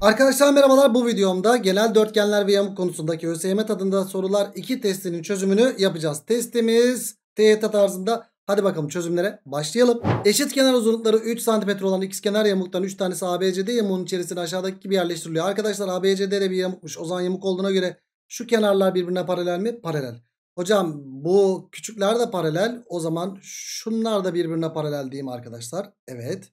Arkadaşlar merhabalar bu videomda genel dörtgenler ve yamuk konusundaki ÖSYM tadında sorular 2 testinin çözümünü yapacağız. Testimiz TYT tarzında hadi bakalım çözümlere başlayalım. Eşit kenar uzunlukları 3 cm olan kenar yamuktan 3 tanesi ABCD yamuğunun içerisine aşağıdaki gibi yerleştiriliyor. Arkadaşlar ABCD de bir yamukmuş o zaman yamuk olduğuna göre şu kenarlar birbirine paralel mi? Paralel. Hocam bu küçükler de paralel o zaman şunlar da birbirine paralel diyeyim arkadaşlar. Evet.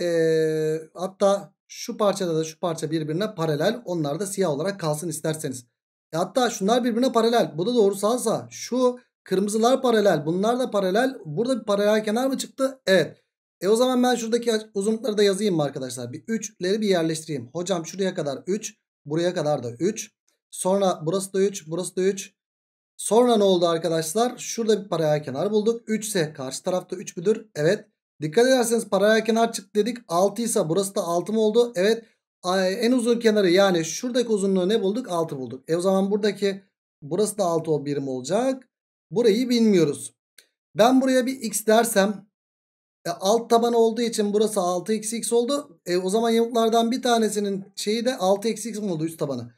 Ee, hatta şu parçada da şu parça birbirine paralel. Onlar da siyah olarak kalsın isterseniz. E hatta şunlar birbirine paralel. Bu da doğrusalsa şu kırmızılar paralel. Bunlar da paralel. Burada bir paralel kenar mı çıktı? Evet. E o zaman ben şuradaki uzunlukları da yazayım mı arkadaşlar? Bir 3'leri bir yerleştireyim. Hocam şuraya kadar 3. Buraya kadar da 3. Sonra burası da 3. Burası da 3. Sonra ne oldu arkadaşlar? Şurada bir paralel kenar bulduk. 3 ise karşı tarafta 3 müdür? Evet. Dikkat ederseniz paralel kenar çıktı dedik. 6 ise burası da 6 mı oldu? Evet. En uzun kenarı yani şuradaki uzunluğu ne bulduk? 6 bulduk. E o zaman buradaki burası da 6 birim olacak. Burayı bilmiyoruz. Ben buraya bir x dersem e, alt taban olduğu için burası 6xx oldu. E, o zaman yamuklardan bir tanesinin şeyi de 6xx mi oldu üst tabanı?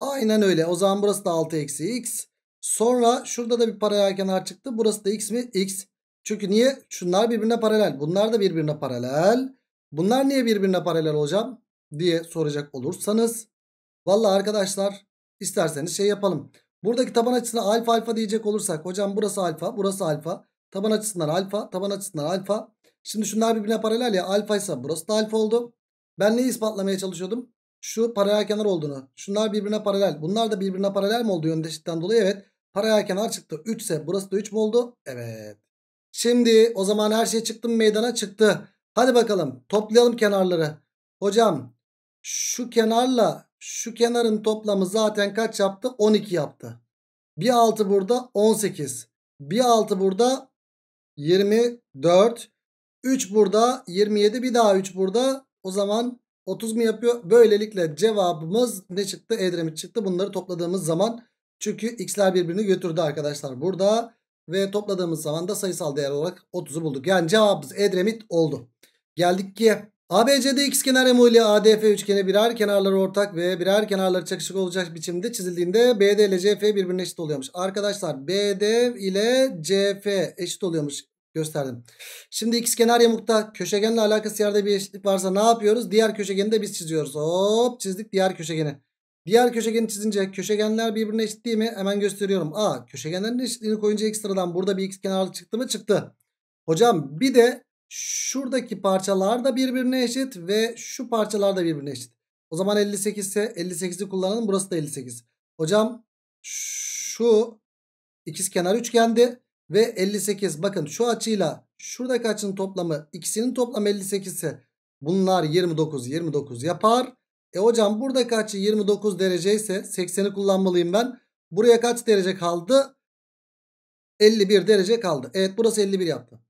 Aynen öyle. O zaman burası da 6-x. Sonra şurada da bir paralel kenar çıktı. Burası da x mi? x. Çünkü niye? Şunlar birbirine paralel. Bunlar da birbirine paralel. Bunlar niye birbirine paralel hocam? Diye soracak olursanız. Valla arkadaşlar isterseniz şey yapalım. Buradaki taban açısına alfa alfa diyecek olursak. Hocam burası alfa burası alfa. Taban açısından alfa taban açısından alfa. Şimdi şunlar birbirine paralel ya alfa ise burası da alfa oldu. Ben neyi ispatlamaya çalışıyordum? Şu paralel kenar olduğunu. Şunlar birbirine paralel. Bunlar da birbirine paralel mi oldu yöndeşlikten dolayı? Evet. Paralel kenar çıktı. 3 ise burası da 3 mü oldu? Evet. Şimdi o zaman her şey çıktı mı meydana çıktı. Hadi bakalım toplayalım kenarları. Hocam şu kenarla şu kenarın toplamı zaten kaç yaptı? 12 yaptı. Bir altı burada 18. Bir altı burada 24. 3 burada 27 bir daha 3 burada. O zaman 30 mu yapıyor? Böylelikle cevabımız ne çıktı? Edremit çıktı. Bunları topladığımız zaman çünkü x'ler birbirini götürdü arkadaşlar. Burada ve topladığımız zaman da sayısal değer olarak 30'u bulduk. Yani cevabımız Edremit oldu. Geldik ki ABCD x kenar ile ADF üçgeni birer kenarları ortak ve birer kenarları çakışık olacak biçimde çizildiğinde BD ile CF birbirine eşit oluyormuş. Arkadaşlar BD ile CF eşit oluyormuş gösterdim. Şimdi kenar yamukta köşegenle alakası yerde bir eşitlik varsa ne yapıyoruz? Diğer köşegeni de biz çiziyoruz. Hop çizdik diğer köşegeni. Diğer köşegeni çizince köşegenler birbirine eşit değil mi? Hemen gösteriyorum. A köşegenlerin eşitliğini koyunca ekstradan burada bir x kenarlı çıktı mı? Çıktı. Hocam bir de şuradaki parçalar da birbirine eşit ve şu parçalar da birbirine eşit. O zaman 58 ise 58'i kullanalım. Burası da 58. Hocam şu ikizkenar üçgendi ve 58. Bakın şu açıyla şuradaki açının toplamı ikisinin toplamı 58 ise bunlar 29 29 yapar. E hocam burada açı 29 derece ise 80'i kullanmalıyım ben. Buraya kaç derece kaldı? 51 derece kaldı. Evet burası 51 yaptı.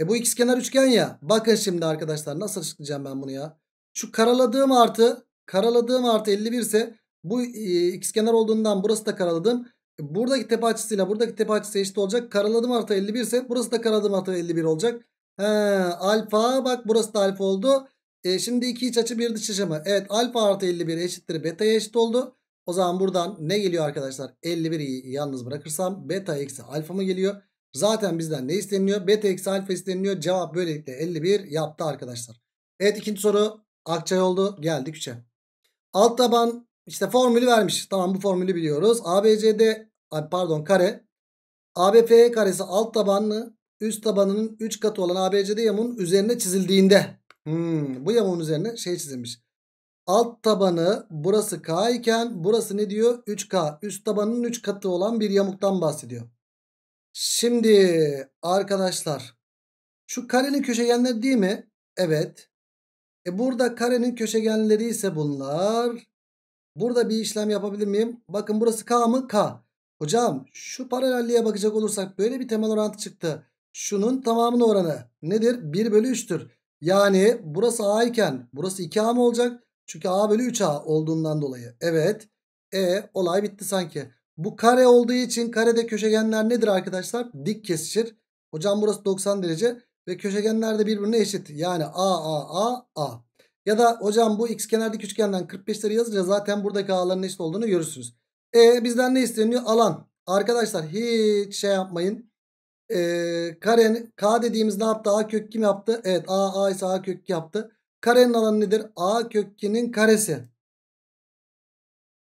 E bu ikizkenar üçgen ya. Bakın şimdi arkadaşlar nasıl açıklayacağım ben bunu ya. Şu karaladığım artı karaladığım artı 51 ise bu e, ikizkenar olduğundan burası da karaladım. E, buradaki tepe açısıyla buradaki tepe açısı eşit olacak. Karaladığım artı 51 ise burası da karaladım artı 51 olacak. He, alfa bak burası da alfa oldu. E, şimdi iki iç açı bir dış açı mı? Evet alfa artı 51 eşittir beta'ya eşit oldu. O zaman buradan ne geliyor arkadaşlar? 51'i yalnız bırakırsam beta eksi alfa mı geliyor? Zaten bizden ne isteniliyor? Beta eksi alfa isteniliyor. Cevap böylelikle 51 yaptı arkadaşlar. Evet ikinci soru akçay oldu. Geldik 3'e. Alt taban işte formülü vermiş. Tamam bu formülü biliyoruz. ABCD pardon kare. ABF karesi alt tabanlı üst tabanının 3 katı olan ABCD yamunun üzerine çizildiğinde Hmm, bu yamuğun üzerine şey çizilmiş. Alt tabanı burası K iken burası ne diyor? 3K. Üst tabanın 3 katı olan bir yamuktan bahsediyor. Şimdi arkadaşlar şu karenin köşegenleri değil mi? Evet. E burada karenin köşegenleri ise bunlar. Burada bir işlem yapabilir miyim? Bakın burası K mı? K. Hocam şu paralelliğe bakacak olursak böyle bir temel orantı çıktı. Şunun tamamının oranı nedir? 1 bölü 3'tür. Yani burası A iken burası 2A mı olacak? Çünkü A bölü 3A olduğundan dolayı. Evet. E olay bitti sanki. Bu kare olduğu için karede köşegenler nedir arkadaşlar? Dik kesişir. Hocam burası 90 derece ve köşegenler de birbirine eşit. Yani A, A, A, A. Ya da hocam bu x kenar dik üçgenden 45'leri yazınca zaten buradaki A'ların eşit olduğunu görürsünüz. E bizden ne isteniyor? Alan. Arkadaşlar hiç şey yapmayın e, ee, karenin K dediğimiz ne yaptı? A kök kim yaptı? Evet A A ise A kök yaptı. Karenin alanı nedir? A kök 2'nin karesi.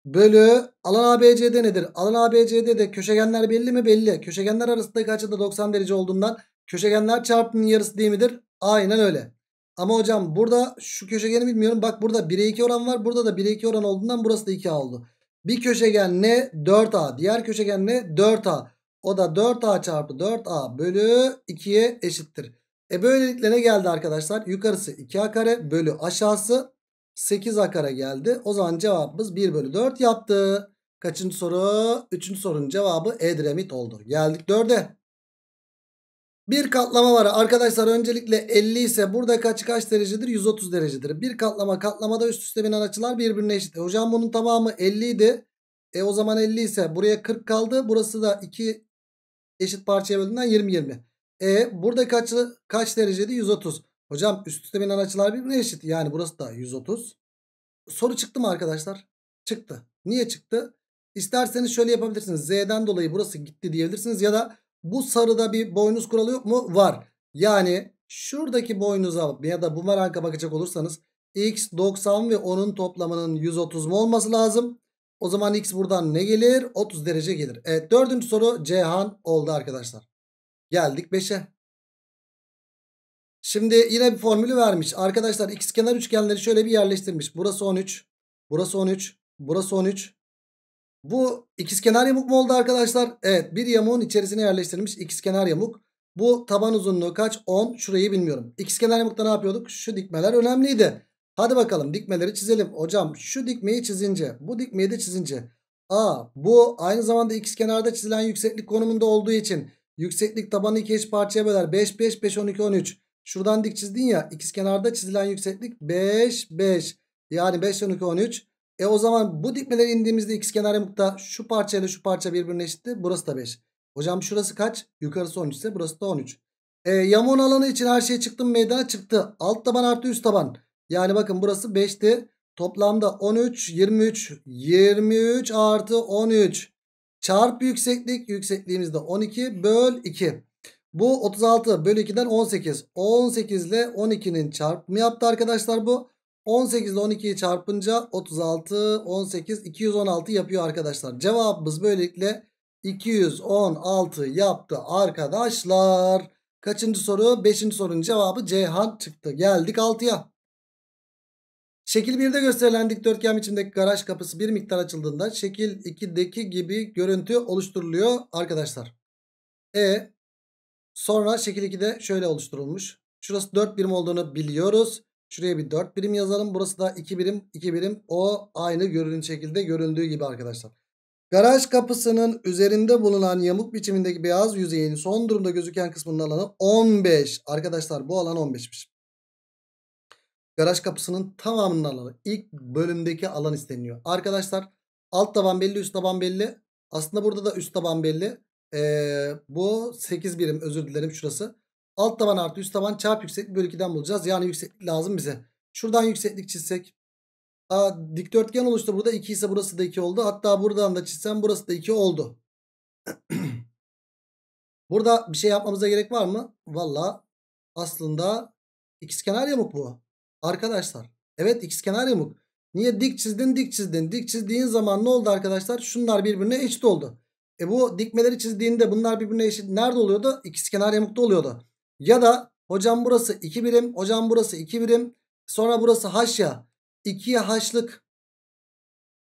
Bölü alan ABCD nedir? Alan ABCD de köşegenler belli mi? Belli. Köşegenler arasındaki açı da 90 derece olduğundan köşegenler çarpımının yarısı değil midir? Aynen öyle. Ama hocam burada şu köşegeni bilmiyorum. Bak burada 1'e 2 oran var. Burada da 1'e 2 oran olduğundan burası da 2A oldu. Bir köşegen ne? 4A. Diğer köşegen ne? 4A. O da 4a çarpı 4a bölü 2'ye eşittir. E böylelikle ne geldi arkadaşlar? Yukarısı 2a kare bölü aşağısı 8a kare geldi. O zaman cevabımız 1 bölü 4 yaptı. Kaçıncı soru? Üçüncü sorunun cevabı Edremit oldu. Geldik 4'e. Bir katlama var. Arkadaşlar öncelikle 50 ise burada kaç kaç derecedir? 130 derecedir. Bir katlama katlamada üst üste binen açılar birbirine eşit. E hocam bunun tamamı 50 idi. E o zaman 50 ise buraya 40 kaldı. Burası da 2 eşit parçaya bölündüğünden 20 20. E burada açı kaç dereceydi? 130. Hocam üst üste binen açılar birbirine eşit. Yani burası da 130. Soru çıktı mı arkadaşlar? Çıktı. Niye çıktı? İsterseniz şöyle yapabilirsiniz. Z'den dolayı burası gitti diyebilirsiniz. Ya da bu sarıda bir boynuz kuralı yok mu? Var. Yani şuradaki boynuzu ya da bumeranga bakacak olursanız x 90 ve 10'un toplamının 130 mu olması lazım? O zaman x buradan ne gelir? 30 derece gelir. Evet dördüncü soru Cihan oldu arkadaşlar. Geldik 5'e. Şimdi yine bir formülü vermiş. Arkadaşlar x kenar üçgenleri şöyle bir yerleştirmiş. Burası 13. Burası 13. Burası 13. Bu ikizkenar yamuk mu oldu arkadaşlar? Evet bir yamuğun içerisine yerleştirilmiş ikizkenar yamuk. Bu taban uzunluğu kaç? 10. Şurayı bilmiyorum. İkizkenar yamukta ne yapıyorduk? Şu dikmeler önemliydi. Hadi bakalım dikmeleri çizelim. Hocam şu dikmeyi çizince bu dikmeyi de çizince. A bu aynı zamanda x kenarda çizilen yükseklik konumunda olduğu için yükseklik tabanı iki eş parçaya böler. 5 5 5 12 13. Şuradan dik çizdin ya ikiz kenarda çizilen yükseklik 5 5. Yani 5 12 13. E o zaman bu dikmeleri indiğimizde x kenarı mutlaka şu parça ile şu parça birbirine eşitti. Burası da 5. Hocam şurası kaç? Yukarısı 13 ise burası da 13. E, yamuğun alanı için her şey çıktı mı meydana çıktı. Alt taban artı üst taban. Yani bakın burası 5'ti. Toplamda 13, 23, 23 artı 13 çarp yükseklik. Yüksekliğimiz de 12 böl 2. Bu 36 bölü 2'den 18. 18 ile 12'nin çarpımı yaptı arkadaşlar bu. 18 ile 12'yi çarpınca 36, 18, 216 yapıyor arkadaşlar. Cevabımız böylelikle 216 yaptı arkadaşlar. Kaçıncı soru? Beşinci sorunun cevabı Ceyhan çıktı. Geldik 6'ya. Şekil 1'de gösterilen dikdörtgen biçimdeki garaj kapısı bir miktar açıldığında şekil 2'deki gibi görüntü oluşturuluyor arkadaşlar. E sonra şekil 2'de şöyle oluşturulmuş. Şurası 4 birim olduğunu biliyoruz. Şuraya bir 4 birim yazalım. Burası da 2 birim 2 birim. O aynı görünen şekilde göründüğü gibi arkadaşlar. Garaj kapısının üzerinde bulunan yamuk biçimindeki beyaz yüzeyin son durumda gözüken kısmının alanı 15. Arkadaşlar bu alan 15'miş garaj kapısının tamamının alanı. İlk bölümdeki alan isteniyor. Arkadaşlar alt taban belli üst taban belli. Aslında burada da üst taban belli. Ee, bu 8 birim özür dilerim şurası. Alt taban artı üst taban çarp yükseklik bölü 2'den bulacağız. Yani yükseklik lazım bize. Şuradan yükseklik çizsek. Aa, dikdörtgen oluştu. Burada 2 ise burası da 2 oldu. Hatta buradan da çizsem burası da 2 oldu. Burada bir şey yapmamıza gerek var mı? Valla aslında ikizkenar yamuk bu. Arkadaşlar evet ikizkenar yamuk. Niye dik çizdin dik çizdin. Dik çizdiğin zaman ne oldu arkadaşlar? Şunlar birbirine eşit oldu. E bu dikmeleri çizdiğinde bunlar birbirine eşit nerede oluyordu? İkizkenar yamukta oluyordu. Ya da hocam burası 2 birim, hocam burası 2 birim. Sonra burası haş ya. 2 haşlık,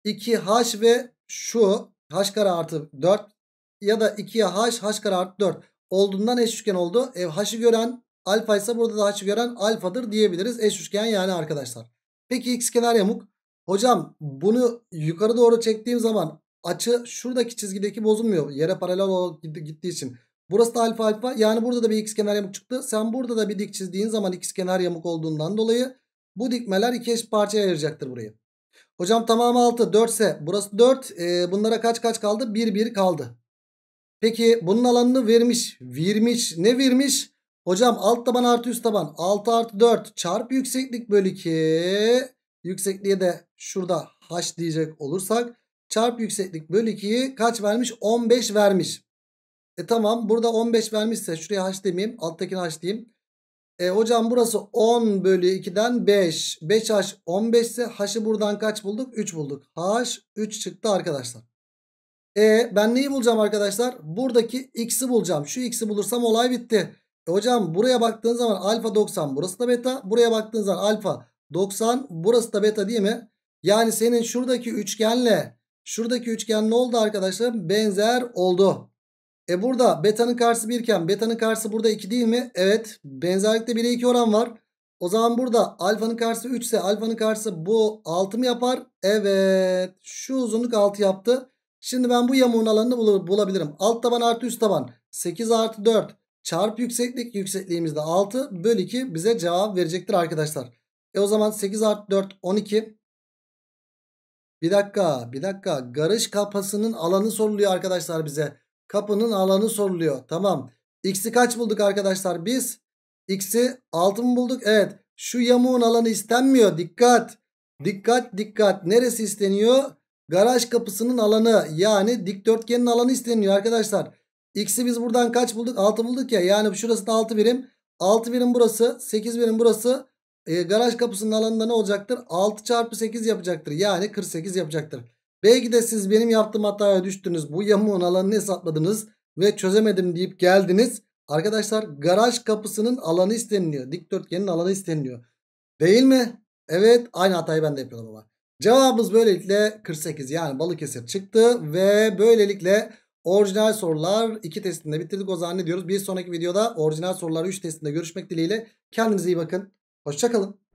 2 haş ve şu haş kare artı 4 ya da 2'ye haş haş kare artı 4 olduğundan eşitken oldu. E h'ı gören Alfa ise burada daha haç gören alfadır diyebiliriz. Eş üçgen yani arkadaşlar. Peki x kenar yamuk. Hocam bunu yukarı doğru çektiğim zaman açı şuradaki çizgideki bozulmuyor. Yere paralel gittiği için. Burası da alfa alfa. Yani burada da bir x kenar yamuk çıktı. Sen burada da bir dik çizdiğin zaman x kenar yamuk olduğundan dolayı bu dikmeler iki eş parçaya ayıracaktır burayı. Hocam tamamı 6. 4 ise burası 4. E, ee, bunlara kaç kaç kaldı? 1 1 kaldı. Peki bunun alanını vermiş. Virmiş. Ne virmiş? Hocam alt taban artı üst taban 6 artı 4 çarp yükseklik bölü 2. Yüksekliğe de şurada h diyecek olursak çarp yükseklik bölü 2'yi kaç vermiş? 15 vermiş. E tamam burada 15 vermişse şuraya h demeyeyim alttakini h diyeyim. E, hocam burası 10 bölü 2'den 5. 5h 15 ise h'ı buradan kaç bulduk? 3 bulduk. h 3 çıktı arkadaşlar. E ben neyi bulacağım arkadaşlar? Buradaki x'i bulacağım. Şu x'i bulursam olay bitti. E hocam buraya baktığın zaman alfa 90 burası da beta. Buraya baktığın zaman alfa 90 burası da beta değil mi? Yani senin şuradaki üçgenle şuradaki üçgen ne oldu arkadaşlar? Benzer oldu. E burada beta'nın karşısı 1 iken beta'nın karşısı burada 2 değil mi? Evet benzerlikte 1'e 2 oran var. O zaman burada alfanın karşısı 3 ise alfanın karşısı bu 6 mı yapar? Evet şu uzunluk 6 yaptı. Şimdi ben bu yamuğun alanını bulabilirim. Alt taban artı üst taban 8 artı 4 Çarp yükseklik yüksekliğimizde 6 bölü 2 bize cevap verecektir arkadaşlar. E o zaman 8 artı 4 12. Bir dakika bir dakika garış kapasının alanı soruluyor arkadaşlar bize. Kapının alanı soruluyor tamam. X'i kaç bulduk arkadaşlar biz? X'i 6 mı bulduk? Evet şu yamuğun alanı istenmiyor dikkat. Dikkat dikkat neresi isteniyor? Garaj kapısının alanı yani dikdörtgenin alanı isteniyor arkadaşlar. X'i biz buradan kaç bulduk? 6 bulduk ya. Yani şurası da 6 birim. 6 birim burası. 8 birim burası. E, garaj kapısının alanında ne olacaktır? 6 çarpı 8 yapacaktır. Yani 48 yapacaktır. Belki de siz benim yaptığım hataya düştünüz. Bu yamuğun alanını hesapladınız ve çözemedim deyip geldiniz. Arkadaşlar garaj kapısının alanı isteniliyor. Dikdörtgenin alanı isteniliyor. Değil mi? Evet aynı hatayı ben de yapıyorum ama. Cevabımız böylelikle 48 yani balık Balıkesir çıktı ve böylelikle Orijinal sorular 2 testinde bitirdik. O zaman diyoruz? Bir sonraki videoda orijinal sorular 3 testinde görüşmek dileğiyle. Kendinize iyi bakın. Hoşçakalın.